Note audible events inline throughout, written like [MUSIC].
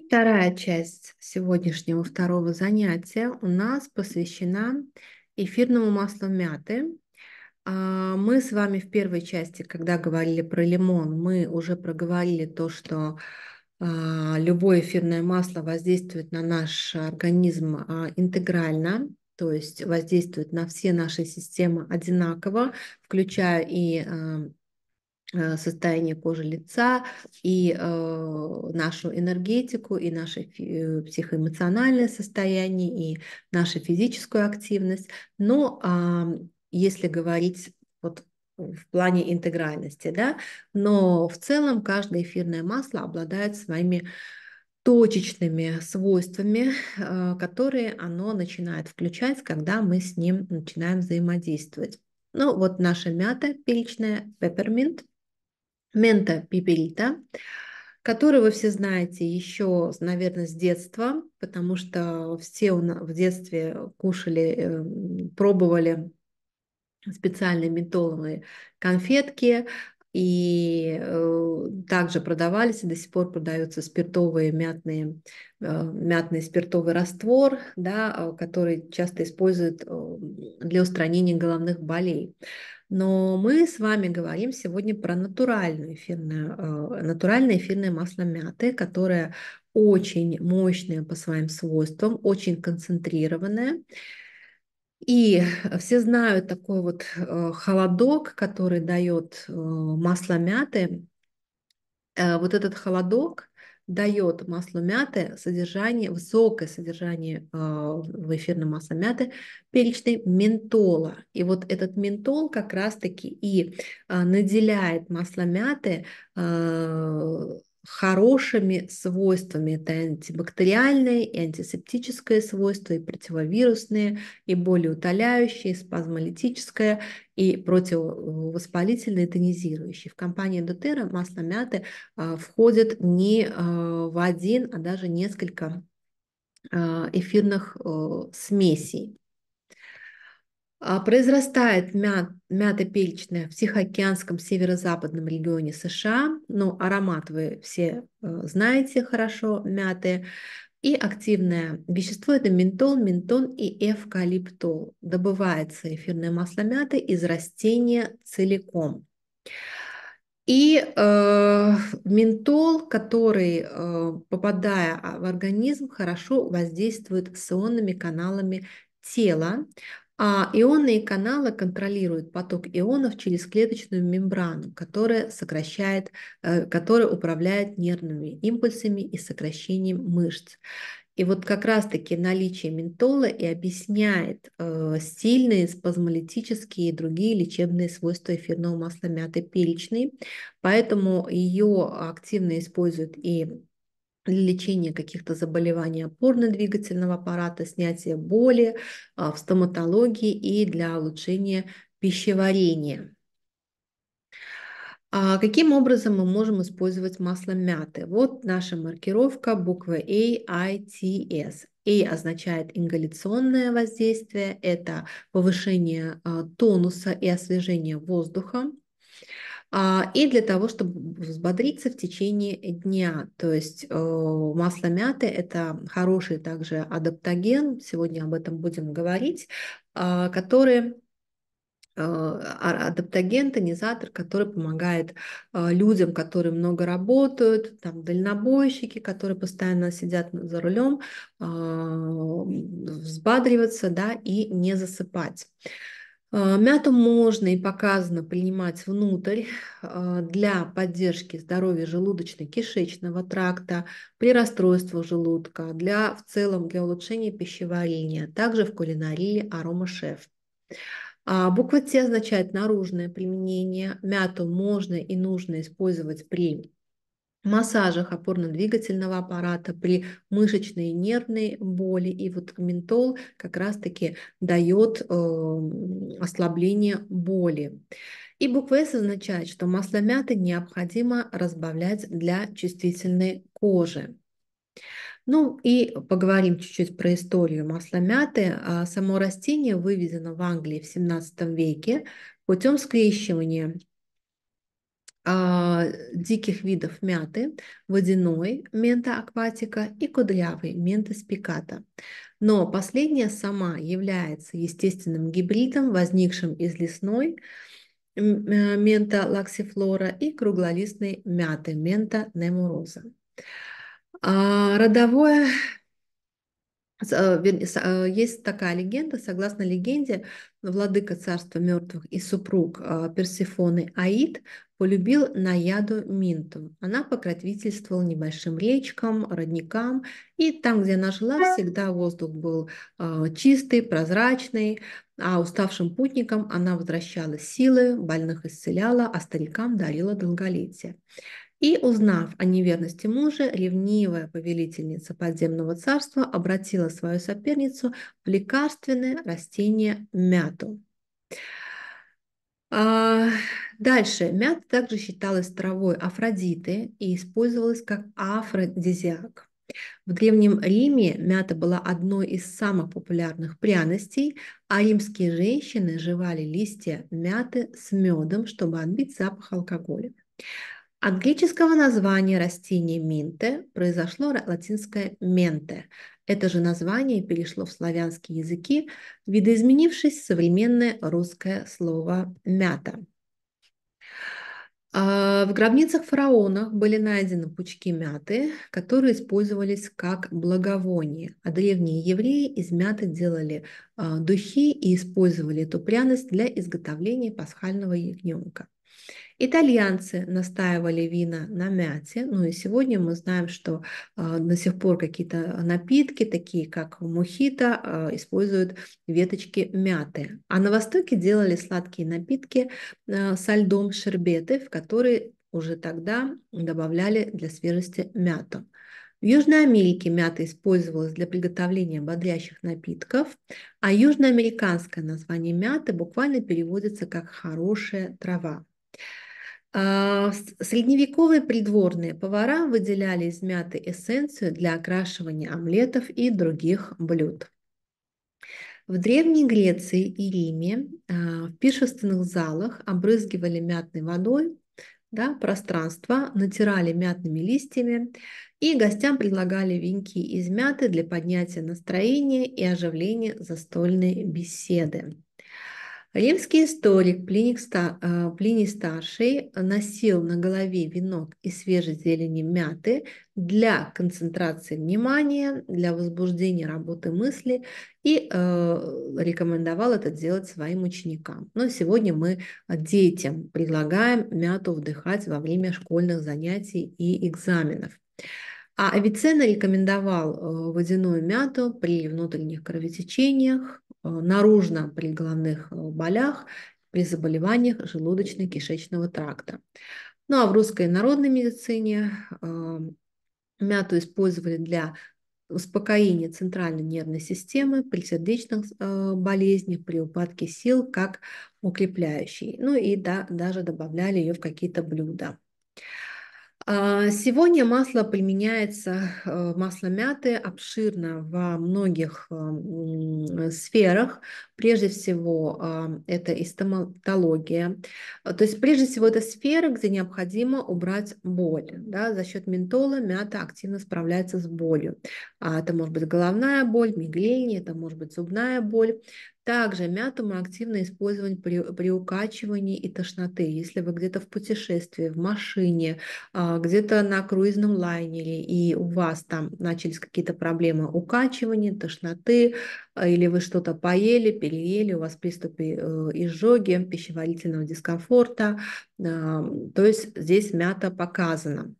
вторая часть сегодняшнего второго занятия у нас посвящена эфирному маслу мяты. А, мы с вами в первой части, когда говорили про лимон, мы уже проговорили то, что а, любое эфирное масло воздействует на наш организм а, интегрально, то есть воздействует на все наши системы одинаково, включая и Э, состояние кожи лица и э, нашу энергетику, и наше э, психоэмоциональное состояние, и нашу физическую активность. Но э, если говорить вот в плане интегральности, да, но в целом каждое эфирное масло обладает своими точечными свойствами, э, которые оно начинает включать, когда мы с ним начинаем взаимодействовать. Ну вот наша мята перечная, пепперминт – мента пипельта, который вы все знаете еще, наверное, с детства, потому что все в детстве кушали, эм, пробовали специальные ментоловые конфетки, и э, также продавались и до сих пор продаются спиртовые мятные, э, мятный спиртовый раствор, да, э, который часто используют для устранения головных болей. Но мы с вами говорим сегодня про натуральное эфирное, э, натуральное эфирное масло мяты, которое очень мощное по своим свойствам, очень концентрированное. И все знают такой вот э, холодок, который дает э, масло мяты. Вот этот холодок – дает масло мяты содержание, высокое содержание э, в эфирном масле мяты перечной ментола. И вот этот ментол как раз-таки и э, наделяет масло мяты э, хорошими свойствами. Это антибактериальные и антисептическое свойство и противовирусные, и болеутоляющие, и спазмолитическое, и противовоспалительное, и тонизирующее. В компании Дотера масло мяты а, входит не а, в один, а даже несколько а, эфирных э, смесей. А, произрастает мя мята перечная в Тихоокеанском северо-западном регионе США, Ну аромат вы все э, знаете хорошо, мяты. И активное вещество – это ментол, ментон и эвкалиптол. Добывается эфирное масло мяты из растения целиком. И э, ментол, который, э, попадая а, в организм, хорошо воздействует сонными каналами тела, а ионные каналы контролируют поток ионов через клеточную мембрану, которая, сокращает, э, которая управляет нервными импульсами и сокращением мышц. И вот как раз-таки наличие ментола и объясняет э, сильные спазмолитические и другие лечебные свойства эфирного масла мяты перечной. Поэтому ее активно используют и для лечения каких-то заболеваний опорно-двигательного аппарата, снятия боли а, в стоматологии и для улучшения пищеварения. А каким образом мы можем использовать масло мяты? Вот наша маркировка буквы A, I, T, S. A означает ингаляционное воздействие, это повышение а, тонуса и освежение воздуха. А, и для того, чтобы взбодриться в течение дня. То есть э, масло мяты – это хороший также адаптоген, сегодня об этом будем говорить, а, который э, а, адаптоген, тонизатор, который помогает э, людям, которые много работают, там, дальнобойщики, которые постоянно сидят за рулем, взбадриваться да, и не засыпать. А, мяту можно и показано принимать внутрь [LAUGHS] а, для поддержки здоровья желудочно-кишечного тракта, при расстройствах желудка, для в целом для улучшения пищеварения, также в кулинарии аромашеф. А буква Т означает наружное применение. Мяту можно и нужно использовать при массажах опорно-двигательного аппарата, при мышечной и нервной боли. И вот ментол как раз-таки дает эм, ослабление боли. И буква «С» означает, что масло мяты необходимо разбавлять для чувствительной кожи. Ну и поговорим чуть-чуть про историю масла мяты. А, само растение выведено в Англии в 17 веке путем скрещивания а, диких видов мяты, водяной мента акватика и кудрявый мента спиката. Но последняя сама является естественным гибридом, возникшим из лесной э, мента лаксифлора и круглолистной мяты мента немуроза. А, родовое Э, э, есть такая легенда, согласно легенде, владыка царства мертвых и супруг э, Персифоны Аид полюбил Наяду Минту. Она покровительствовала небольшим речкам, родникам, и там, где она жила, всегда воздух был чистый, прозрачный, а уставшим путникам она возвращала силы, больных исцеляла, а старикам дарила долголетие. И, узнав о неверности мужа, ревнивая повелительница подземного царства обратила свою соперницу в лекарственное растение мяту. А, дальше. Мята также считалась травой Афродиты и использовалась как афродизиак. В Древнем Риме мята была одной из самых популярных пряностей, а римские женщины жевали листья мяты с медом, чтобы отбить запах алкоголя английского названия растения минте произошло латинское менте. Это же название перешло в славянские языки, видоизменившись современное русское слово «мята». А, в гробницах фараонов были найдены пучки мяты, которые использовались как благовоние, а древние евреи из мяты делали а, духи и использовали эту пряность для изготовления пасхального ягненка. Итальянцы настаивали вина на мяте, ну и сегодня мы знаем, что э, до сих пор какие-то напитки, такие как мухита, э, используют веточки мяты. А на Востоке делали сладкие напитки э, со льдом шербеты, в которые уже тогда добавляли для свежести мяту. В Южной Америке мята использовалась для приготовления бодрящих напитков, а южноамериканское название мяты буквально переводится как «хорошая трава». А, средневековые придворные повара выделяли из мяты эссенцию для окрашивания омлетов и других блюд. В Древней Греции и Риме а, в пиршественных залах обрызгивали мятной водой да, пространство, натирали мятными листьями и гостям предлагали венки из мяты для поднятия настроения и оживления застольной беседы. Римский историк Плиник э, Плиний Старший носил на голове венок из свежей зелени мяты для концентрации внимания, для возбуждения работы мысли и э, рекомендовал это делать своим ученикам. Но сегодня мы детям предлагаем мяту вдыхать во время школьных занятий и экзаменов. А Авиценна рекомендовал э, водяную мяту при внутренних кровотечениях, э, наружно при головных э, болях, при заболеваниях желудочно-кишечного тракта. Ну а в русской народной медицине мяту использовали для успокоения центральной нервной системы при сердечных болезнях, при упадке сил, как укрепляющий. Ну и да, даже добавляли ее в какие-то блюда. А, сегодня масло применяется, э, масло мяты обширно во многих э, сферах. Прежде всего, а, это и стоматология. А, то есть, прежде всего, это сфера, где необходимо убрать боль. Да? За счет ментола мята активно справляется с болью. Это может быть головная боль, мигрень, это может быть зубная боль. Также мяту мы активно используем при, при укачивании и тошноты. Если вы где-то в путешествии, в машине, а, где-то на круизном лайнере, и у вас там начались какие-то проблемы укачивания, тошноты, а, или вы что-то поели, переели, у вас приступы э, изжоги, пищеварительного дискомфорта, то есть здесь мята показана.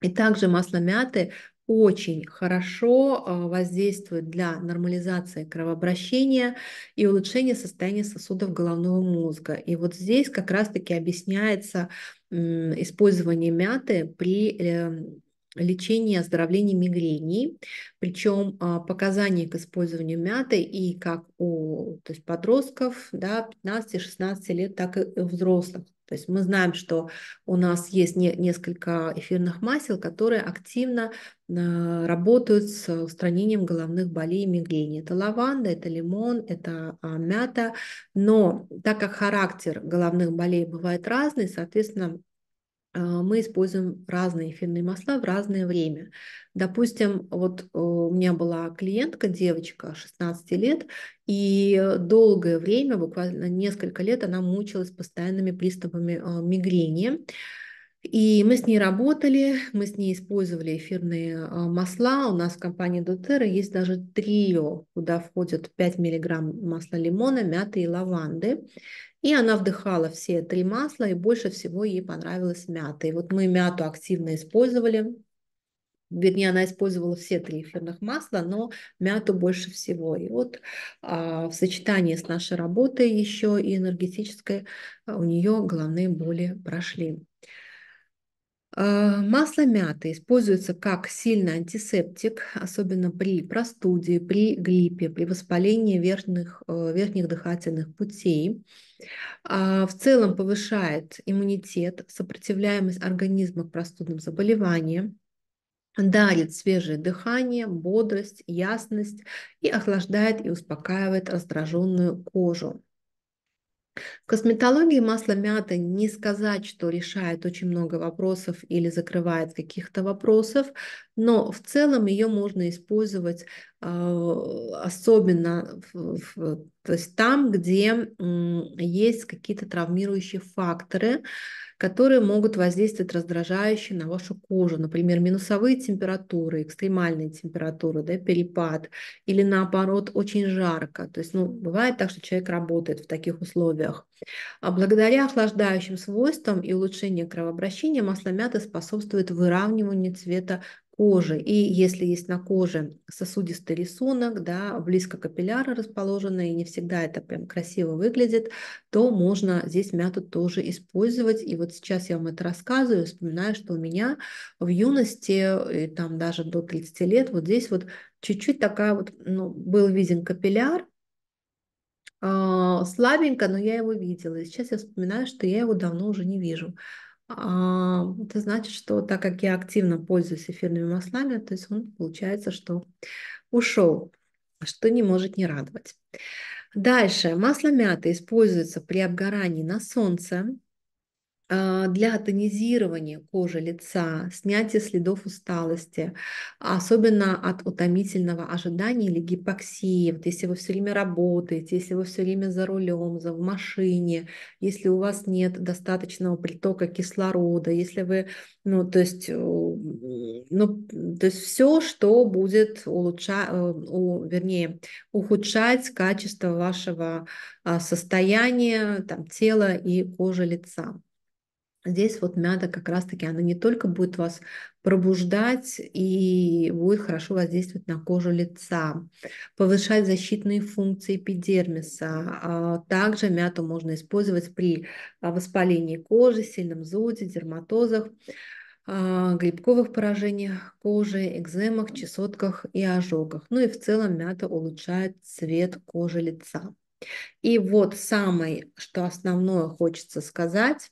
И также масло мяты очень хорошо а, воздействует для нормализации кровообращения и улучшения состояния сосудов головного мозга. И вот здесь как раз-таки объясняется использование мяты при эм, лечении оздоровления мигрений, причем а, показания к использованию мяты и как у то есть подростков да, 15-16 лет, так и у взрослых. То есть мы знаем, что у нас есть не, несколько эфирных масел, которые активно э, работают с устранением головных болей и мигрени. Это лаванда, это лимон, это э, мята. Но так как характер головных болей бывает разный, соответственно, а, мы используем разные эфирные масла в разное время. Допустим, вот э, у меня была клиентка, девочка 16 лет, и долгое время, буквально несколько лет, она мучилась постоянными приступами а, мигрени. И мы с ней работали, мы с ней использовали эфирные а, масла. У нас в компании Дотера есть даже трио, куда входят 5 миллиграмм масла лимона, мяты и лаванды. И она вдыхала все три масла, и больше всего ей понравилась мята. И вот мы мяту активно использовали, вернее, она использовала все три эфирных масла, но мяту больше всего. И вот а, в сочетании с нашей работой еще и энергетической а, у нее головные боли прошли. Э, масло мяты используется как сильный антисептик, особенно при простуде, при гриппе, при воспалении верхних, э, верхних дыхательных путей. А, в целом повышает иммунитет, сопротивляемость организма к простудным заболеваниям, дарит свежее дыхание, бодрость, ясность и охлаждает и успокаивает раздраженную кожу. В косметологии масло мяты не сказать, что решает очень много вопросов или закрывает каких-то вопросов, но в целом ее можно использовать а, особенно то есть там, где есть какие-то травмирующие факторы, которые могут воздействовать раздражающе на вашу кожу, например, минусовые температуры, экстремальные температуры, да, перепад, или наоборот очень жарко. То есть, ну, бывает так, что человек работает в таких условиях. А благодаря охлаждающим свойствам и улучшению кровообращения масло мяты способствует выравниванию цвета кожи. И если есть на коже сосудистый рисунок, да, близко капилляра расположены, и не всегда это прям красиво выглядит, то можно здесь мяту тоже использовать. И вот сейчас я вам это рассказываю, вспоминаю, что у меня в юности, и там даже до 30 лет, вот здесь вот чуть-чуть такая вот, ну, был виден капилляр, а, слабенько, но я его видела. И сейчас я вспоминаю, что я его давно уже не вижу. А, ну, это значит, что так как я активно пользуюсь эфирными маслами, то есть он, получается, что ушел, что не может не радовать. Дальше. Масло мяты используется при обгорании на солнце, а, для тонизирования кожи лица, снятия следов усталости, особенно от утомительного ожидания или гипоксии. Вот если вы все время работаете, если вы все время за рулем, за в машине, если у вас нет достаточного притока кислорода, если вы, ну, то есть, э, ну, то есть все, что будет улучшать, э, у, вернее, ухудшать качество вашего а, состояния, там, тела и кожи лица. Здесь вот мята как раз-таки, она не только будет вас пробуждать и будет хорошо воздействовать на кожу лица, повышать защитные функции эпидермиса. А также мяту можно использовать при а, воспалении кожи, сильном зуде, дерматозах, а, грибковых поражениях кожи, экземах, чесотках и ожогах. Ну и в целом мята улучшает цвет кожи лица. И вот самое, что основное хочется сказать,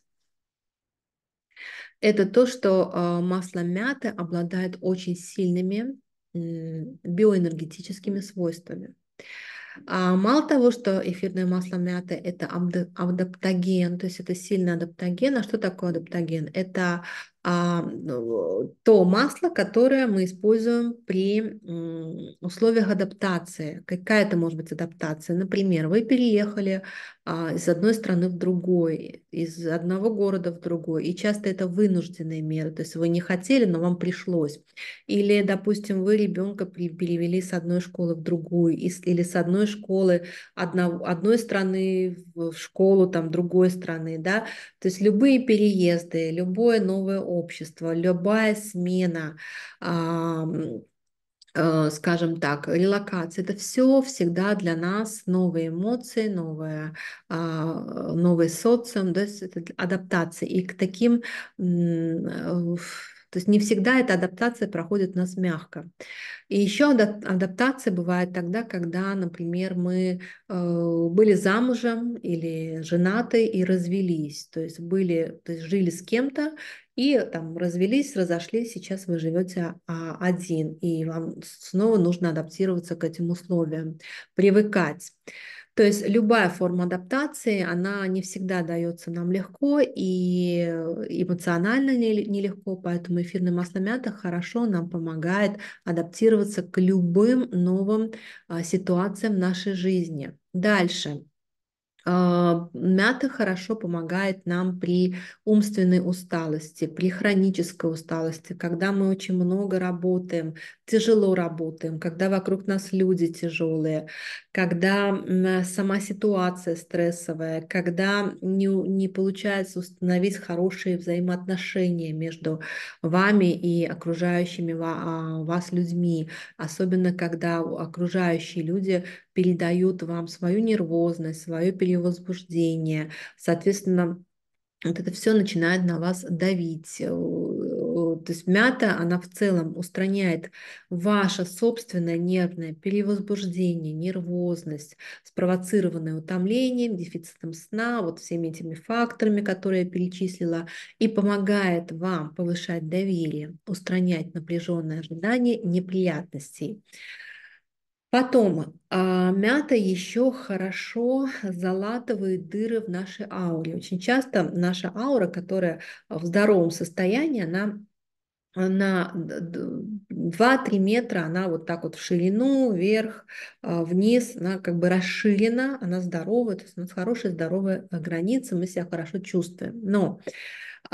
это то, что а, масло мяты обладает очень сильными биоэнергетическими свойствами. А мало того, что эфирное масло мяты – это адаптоген, то есть это сильный адаптоген. А что такое адаптоген? Это а, ну, то масло, которое мы используем при условиях адаптации. Какая это может быть адаптация? Например, вы переехали а, из одной страны в другой, из одного города в другой, и часто это вынужденные меры, то есть вы не хотели, но вам пришлось. Или, допустим, вы ребенка перевели с одной школы в другую, или с одной школы одно, одной страны в школу там другой страны, да, то есть любые переезды, любое новое общества, любая смена э, скажем так, релокация, это все всегда для нас новые эмоции, новые, а, новый социум, то есть это адаптация. И к таким э, то есть не всегда эта адаптация проходит у нас мягко. И еще адаптация бывает тогда, когда, например, мы э, были замужем или женаты и развелись. То есть были, то есть жили с кем-то, и там развелись, разошлись, сейчас вы живете а, один, и вам снова нужно адаптироваться к этим условиям, привыкать. То есть любая форма адаптации, она не всегда дается нам легко и эмоционально нелегко, поэтому эфирный масломята хорошо нам помогает адаптироваться к любым новым а, ситуациям в нашей жизни. Дальше. А, мята хорошо помогает нам при умственной усталости, при хронической усталости, когда мы очень много работаем, тяжело работаем, когда вокруг нас люди тяжелые, когда сама ситуация стрессовая, когда не, не получается установить хорошие взаимоотношения между вами и окружающими а, вас людьми, особенно когда окружающие люди передают вам свою нервозность, свое перевозбуждение. Соответственно, вот это все начинает на вас давить. Э, э, то есть мята, она в целом устраняет ваше собственное нервное перевозбуждение, нервозность, спровоцированное утомлением, дефицитом сна, вот всеми этими факторами, которые я перечислила, и помогает вам повышать доверие, устранять напряженное ожидание неприятностей. Потом, а, мята еще хорошо залатывает дыры в нашей ауре. Очень часто наша аура, которая в здоровом состоянии, она на 2-3 метра она вот так вот в ширину, вверх, а, вниз, она как бы расширена, она здоровая, то есть у нас хорошая здоровая э, граница, мы себя хорошо чувствуем. Но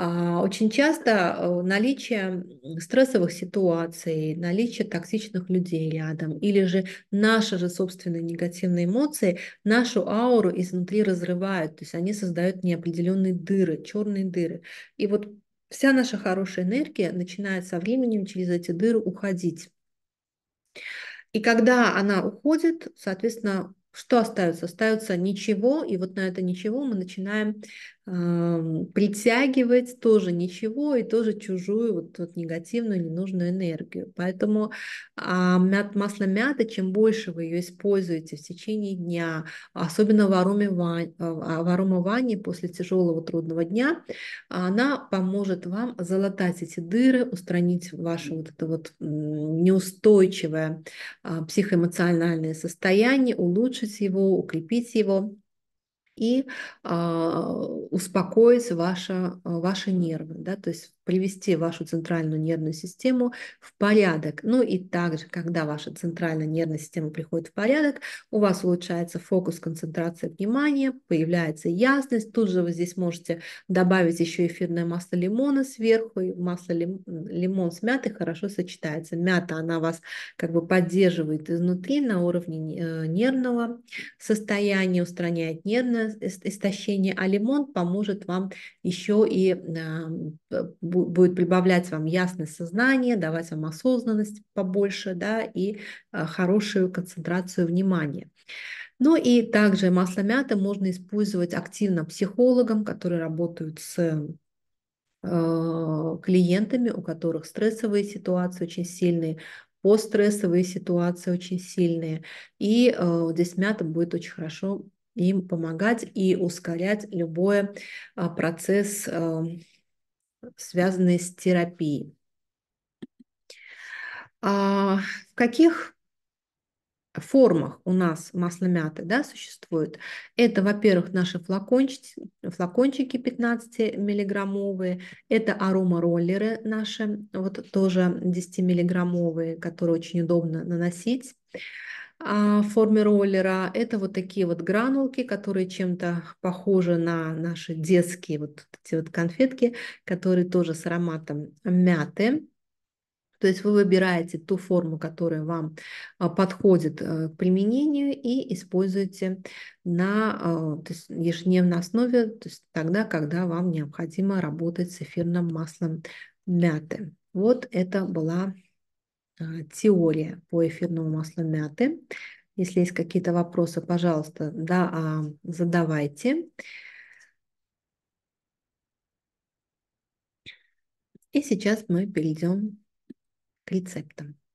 а, очень часто э, наличие стрессовых ситуаций, наличие токсичных людей рядом или же наши же собственные негативные эмоции нашу ауру изнутри разрывают, то есть они создают неопределенные дыры, черные дыры. И вот вся наша хорошая энергия начинает со временем через эти дыры уходить. И когда она уходит, соответственно, что остается? Остается ничего, и вот на это ничего мы начинаем притягивать тоже ничего и тоже чужую вот, вот негативную ненужную энергию. Поэтому а, мят, масло мяты, чем больше вы ее используете в течение дня, особенно в арумовании а, после тяжелого трудного дня, она поможет вам залатать эти дыры, устранить ваше вот это вот неустойчивое а, психоэмоциональное состояние, улучшить его, укрепить его и а, успокоить ваши, ваши нервы, да, то есть привести вашу центральную нервную систему в порядок. Ну и также, когда ваша центральная нервная система приходит в порядок, у вас улучшается фокус, концентрация внимания, появляется ясность. Тут же вы здесь можете добавить еще эфирное масло лимона сверху, и масло лим... лимон с мятой хорошо сочетается. Мята, она вас как бы поддерживает изнутри на уровне э, нервного состояния, устраняет нервное истощение, а лимон поможет вам еще и э, будет прибавлять вам ясность сознания, давать вам осознанность побольше, да, и а, хорошую концентрацию внимания. Ну и также масло мяты можно использовать активно психологам, которые работают с а, клиентами, у которых стрессовые ситуации очень сильные, постстрессовые ситуации очень сильные. И э, здесь мята будет очень хорошо им помогать и ускорять любой э, процесс э, связанные с терапией. А в каких формах у нас масло мяты да, существует. Это, во-первых, наши флакончики, флакончики 15-миллиграммовые, это аромароллеры наши, вот тоже 10-миллиграммовые, которые очень удобно наносить в а, форме роллера. Это вот такие вот гранулки, которые чем-то похожи на наши детские вот эти вот конфетки, которые тоже с ароматом мяты. То есть вы выбираете ту форму, которая вам а, подходит э, к применению и используете на э, то есть ежедневной основе, то есть тогда, когда вам необходимо работать с эфирным маслом мяты. Вот это была а, теория по эфирному маслу мяты. Если есть какие-то вопросы, пожалуйста, да, а, задавайте. И сейчас мы перейдем к рецептам.